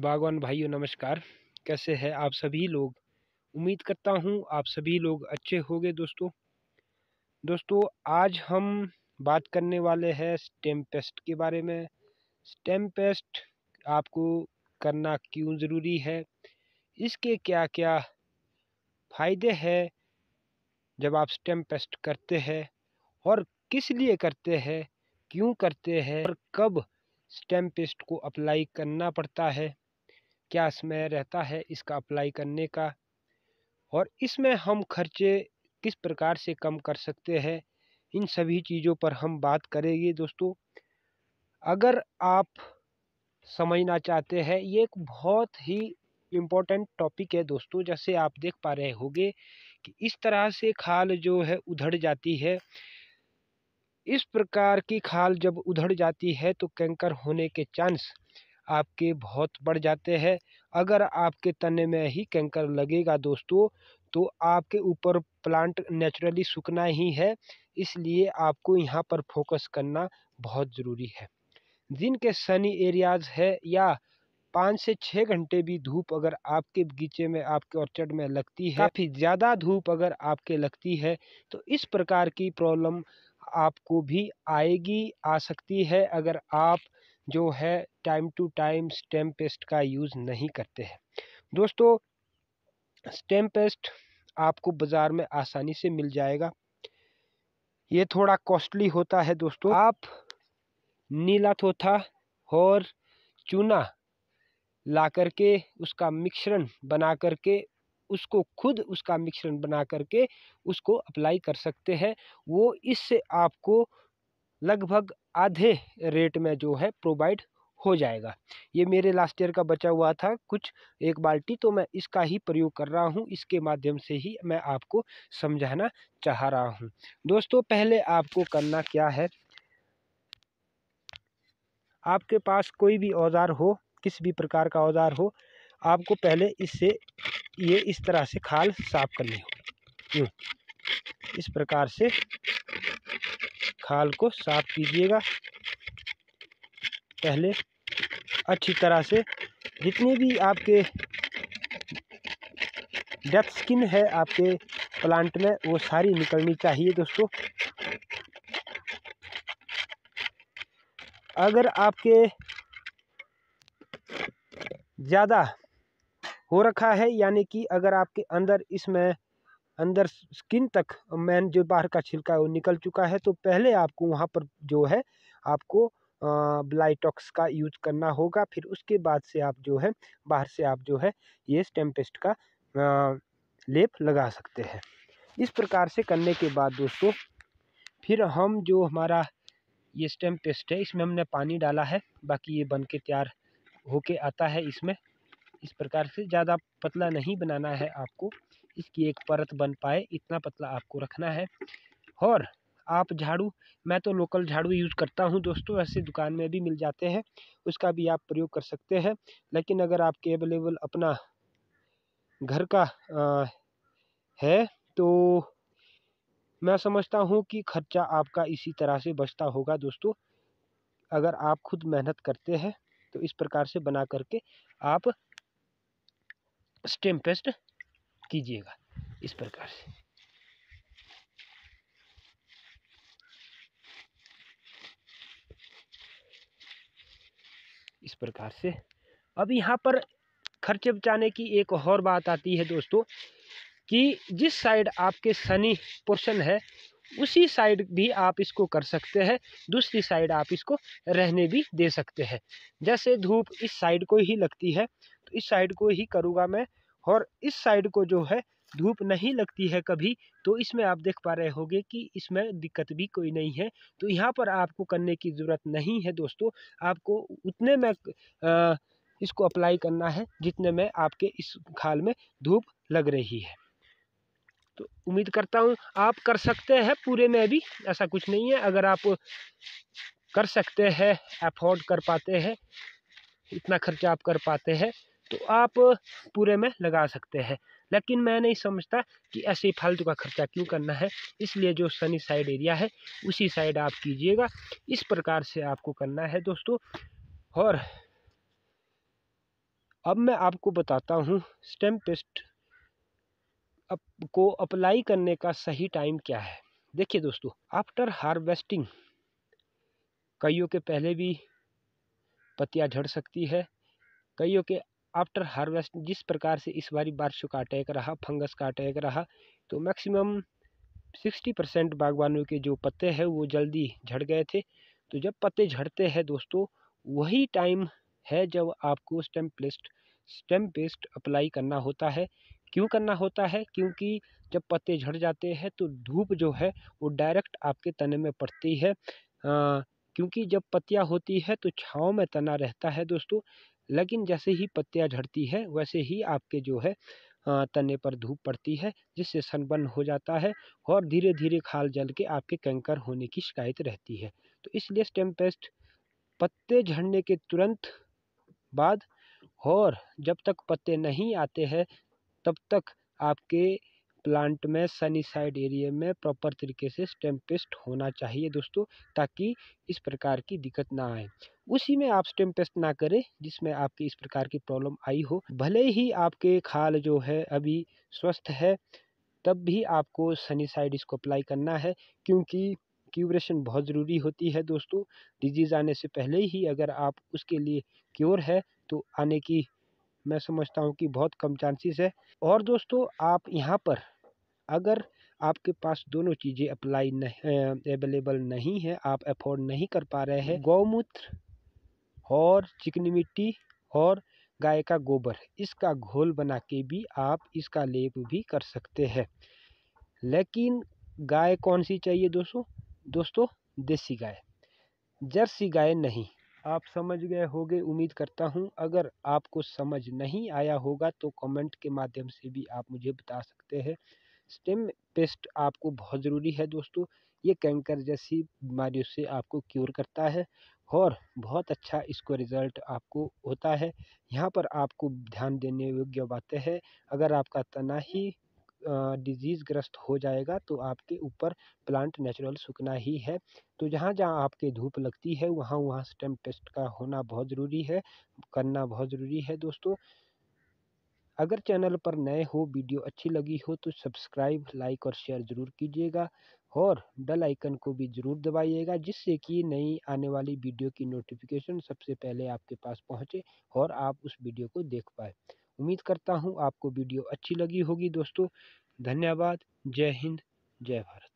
बागवान भाइयों नमस्कार कैसे हैं आप सभी लोग उम्मीद करता हूं आप सभी लोग अच्छे होंगे दोस्तों दोस्तों आज हम बात करने वाले हैं स्टेम पेस्ट के बारे में स्टेम पेस्ट आपको करना क्यों ज़रूरी है इसके क्या क्या फ़ायदे हैं जब आप स्टेम पेस्ट करते हैं और किस लिए करते हैं क्यों करते हैं और कब स्टेम पेस्ट को अप्लाई करना पड़ता है क्या समय रहता है इसका अप्लाई करने का और इसमें हम खर्चे किस प्रकार से कम कर सकते हैं इन सभी चीज़ों पर हम बात करेंगे दोस्तों अगर आप समझना चाहते हैं ये एक बहुत ही इम्पोर्टेंट टॉपिक है दोस्तों जैसे आप देख पा रहे होंगे कि इस तरह से खाल जो है उधड़ जाती है इस प्रकार की खाल जब उधड़ जाती है तो कैंकर होने के चांस आपके बहुत बढ़ जाते हैं अगर आपके तने में ही कैंकर लगेगा दोस्तों तो आपके ऊपर प्लांट नेचुरली सूखना ही है इसलिए आपको यहाँ पर फोकस करना बहुत ज़रूरी है जिनके सनी एरियाज़ है या पाँच से छः घंटे भी धूप अगर आपके बगीचे में आपके ऑर्चर्ड में लगती है काफ़ी ज़्यादा धूप अगर आपके लगती है तो इस प्रकार की प्रॉब्लम आपको भी आएगी आ सकती है अगर आप जो है time to time stem paste का यूज़ नहीं करते हैं दोस्तों स्टेम पेस्ट आपको बाज़ार में आसानी से मिल जाएगा ये थोड़ा कॉस्टली होता है दोस्तों आप नीला थोथा और चूना ला करके उसका मिश्रण बना करके उसको खुद उसका मिश्रण बना करके उसको अप्लाई कर सकते हैं वो इससे आपको लगभग आधे रेट में जो है प्रोवाइड हो जाएगा ये मेरे लास्ट ईयर का बचा हुआ था कुछ एक बाल्टी तो मैं इसका ही प्रयोग कर रहा हूँ इसके माध्यम से ही मैं आपको समझाना चाह रहा हूँ दोस्तों पहले आपको करना क्या है आपके पास कोई भी औज़ार हो किस भी प्रकार का औज़ार हो आपको पहले इससे ये इस तरह से खाल साफ करनी हो यूँ इस प्रकार से खाल को साफ कीजिएगा पहले अच्छी तरह से जितने भी आपके डेथ स्किन है आपके प्लांट में वो सारी निकलनी चाहिए दोस्तों अगर आपके ज़्यादा हो रखा है यानी कि अगर आपके अंदर इसमें अंदर स्किन तक मैन जो बाहर का छिलका है वो निकल चुका है तो पहले आपको वहाँ पर जो है आपको ब्लाइटॉक्स का यूज करना होगा फिर उसके बाद से आप जो है बाहर से आप जो है ये स्टेम पेस्ट का लेप लगा सकते हैं इस प्रकार से करने के बाद दोस्तों फिर हम जो हमारा ये स्टेम पेस्ट है इसमें हमने पानी डाला है बाकी ये बन के तैयार होके आता है इसमें इस प्रकार से ज़्यादा पतला नहीं बनाना है आपको इसकी एक परत बन पाए इतना पतला आपको रखना है और आप झाड़ू मैं तो लोकल झाड़ू यूज़ करता हूँ दोस्तों ऐसे दुकान में भी मिल जाते हैं उसका भी आप प्रयोग कर सकते हैं लेकिन अगर आपके अवेलेबल अपना घर का आ, है तो मैं समझता हूँ कि खर्चा आपका इसी तरह से बचता होगा दोस्तों अगर आप खुद मेहनत करते हैं तो इस प्रकार से बना करके आप स्टेम पेस्ट कीजिएगा इस प्रकार से इस प्रकार से अब यहाँ पर खर्चे बचाने की एक और बात आती है दोस्तों कि जिस साइड आपके शनि पोर्शन है उसी साइड भी आप इसको कर सकते हैं दूसरी साइड आप इसको रहने भी दे सकते हैं जैसे धूप इस साइड को ही लगती है तो इस साइड को ही करूँगा मैं और इस साइड को जो है धूप नहीं लगती है कभी तो इसमें आप देख पा रहे होंगे कि इसमें दिक्कत भी कोई नहीं है तो यहाँ पर आपको करने की ज़रूरत नहीं है दोस्तों आपको उतने में इसको अप्लाई करना है जितने में आपके इस खाल में धूप लग रही है तो उम्मीद करता हूँ आप कर सकते हैं पूरे में भी ऐसा कुछ नहीं है अगर आप कर सकते हैं अफोर्ड कर पाते हैं इतना खर्चा आप कर पाते हैं तो आप पूरे में लगा सकते हैं लेकिन मैं नहीं समझता कि ऐसे फालतू का खर्चा क्यों करना है इसलिए जो सनी साइड एरिया है उसी साइड आप कीजिएगा इस प्रकार से आपको करना है दोस्तों और अब मैं आपको बताता हूँ स्टेम पेस्ट अप, को अप्लाई करने का सही टाइम क्या है देखिए दोस्तों आफ्टर हार्वेस्टिंग कईयों के पहले भी पत्तियाँ झड़ सकती है कईयों के आफ्टर हार्वेस्ट जिस प्रकार से इस बारी बारिशों का अटैक रहा फंगस का अटैक रहा तो मैक्सिमम सिक्सटी परसेंट बागवानों के जो पत्ते हैं वो जल्दी झड़ गए थे तो जब पत्ते झड़ते हैं दोस्तों वही टाइम है जब आपको stem paste stem paste apply करना होता है क्यों करना होता है क्योंकि जब पत्ते झड़ जाते हैं तो धूप जो है वो डायरेक्ट आपके तने में पड़ती है क्योंकि जब पत्तियाँ होती है तो छाँव में तना रहता है दोस्तों लेकिन जैसे ही पत्तियाँ झड़ती है वैसे ही आपके जो है तने पर धूप पड़ती है जिससे सनबर्न हो जाता है और धीरे धीरे खाल जल के आपके कैंकर होने की शिकायत रहती है तो इसलिए स्टेम पेस्ट पत्ते झड़ने के तुरंत बाद और जब तक पत्ते नहीं आते हैं तब तक आपके प्लांट में सनी साइड एरिया में प्रॉपर तरीके से स्टेम पेस्ट होना चाहिए दोस्तों ताकि इस प्रकार की दिक्कत ना आए उसी में आप स्टेम टेस्ट ना करें जिसमें आपकी इस प्रकार की प्रॉब्लम आई हो भले ही आपके खाल जो है अभी स्वस्थ है तब भी आपको सनीसाइड इसको अप्लाई करना है क्योंकि क्यूरेशन बहुत ज़रूरी होती है दोस्तों डिजीज़ आने से पहले ही अगर आप उसके लिए क्योर है तो आने की मैं समझता हूँ कि बहुत कम चांसेस है और दोस्तों आप यहाँ पर अगर आपके पास दोनों चीज़ें अप्लाई नहीं अवेलेबल नहीं है आप अफोर्ड नहीं कर पा रहे हैं हम्म। गौमूत्र और चिकनी मिट्टी और गाय का गोबर इसका घोल बना के भी आप इसका लेप भी कर सकते हैं लेकिन गाय कौन सी चाहिए दोस्तों दोस्तों देसी गाय जर्सी गाय नहीं आप समझ गए होंगे उम्मीद करता हूं अगर आपको समझ नहीं आया होगा तो कमेंट के माध्यम से भी आप मुझे बता सकते हैं स्टेम पेस्ट आपको बहुत ज़रूरी है दोस्तों ये कैंकर जैसी बीमारियों से आपको क्योर करता है और बहुत अच्छा इसको रिज़ल्ट आपको होता है यहाँ पर आपको ध्यान देने योग्य बातें है अगर आपका तना ही डिजीज़ ग्रस्त हो जाएगा तो आपके ऊपर प्लांट नेचुरल सूखना ही है तो जहाँ जहाँ आपके धूप लगती है वहाँ वहाँ स्टेम टेस्ट का होना बहुत ज़रूरी है करना बहुत ज़रूरी है दोस्तों अगर चैनल पर नए हो वीडियो अच्छी लगी हो तो सब्सक्राइब लाइक और शेयर ज़रूर कीजिएगा और बेल आइकन को भी ज़रूर दबाइएगा जिससे कि नई आने वाली वीडियो की नोटिफिकेशन सबसे पहले आपके पास पहुंचे और आप उस वीडियो को देख पाए उम्मीद करता हूं आपको वीडियो अच्छी लगी होगी दोस्तों धन्यवाद जय हिंद जय भारत